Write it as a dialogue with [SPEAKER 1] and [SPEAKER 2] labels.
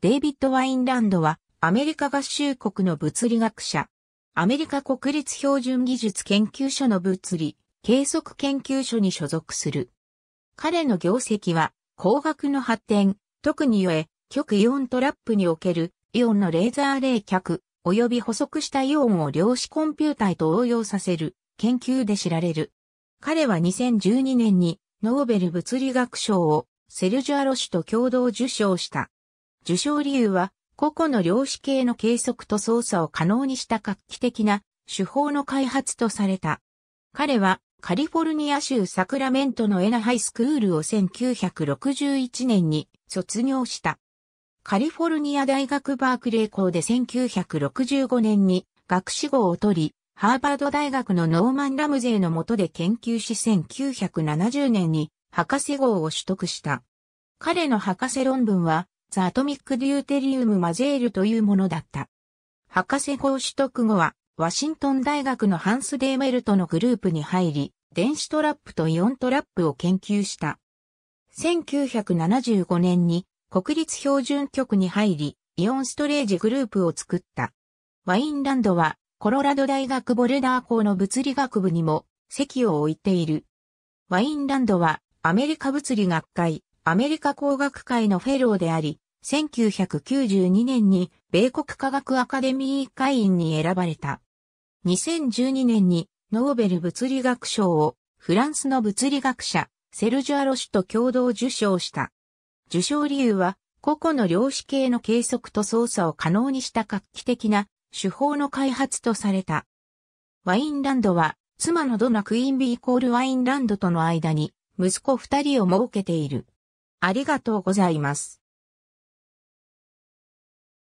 [SPEAKER 1] デイビッド・ワインランドは、アメ
[SPEAKER 2] リカ合衆国の物理学者。アメリカ国立標準技術研究所の物理、計測研究所に所属する。彼の業績は、工学の発展、特によえ、極イオントラップにおける、イオンのレーザー冷却、及び補足したイオンを量子コンピュータへと応用させる、研究で知られる。彼は2012年に、ノーベル物理学賞を、セルジュ・アロシュと共同受賞した。受賞理由は、個々の量子系の計測と操作を可能にした画期的な手法の開発とされた。彼はカリフォルニア州サクラメントのエナハイスクールを1961年に卒業した。カリフォルニア大学バークレー校で1965年に学士号を取り、ハーバード大学のノーマン・ラムゼーの下で研究し1970年に博士号を取得した。彼の博士論文はザ・アトミック・デューテリウム・マジェールというものだった。博士号取得後は、ワシントン大学のハンス・デーメルトのグループに入り、電子トラップとイオントラップを研究した。1975年に国立標準局に入り、イオンストレージグループを作った。ワインランドは、コロラド大学ボルダー校の物理学部にも席を置いている。ワインランドは、アメリカ物理学会、アメリカ工学会のフェローであり、1992年に米国科学アカデミー会員に選ばれた。2012年にノーベル物理学賞をフランスの物理学者セルジュ・アロシュと共同受賞した。受賞理由は個々の量子系の計測と操作を可能にした画期的な手法の開発とされた。ワインランドは妻のドナ・クインビー・コール・ワインランドとの間に息子二人を設けている。
[SPEAKER 1] ありがとうございます。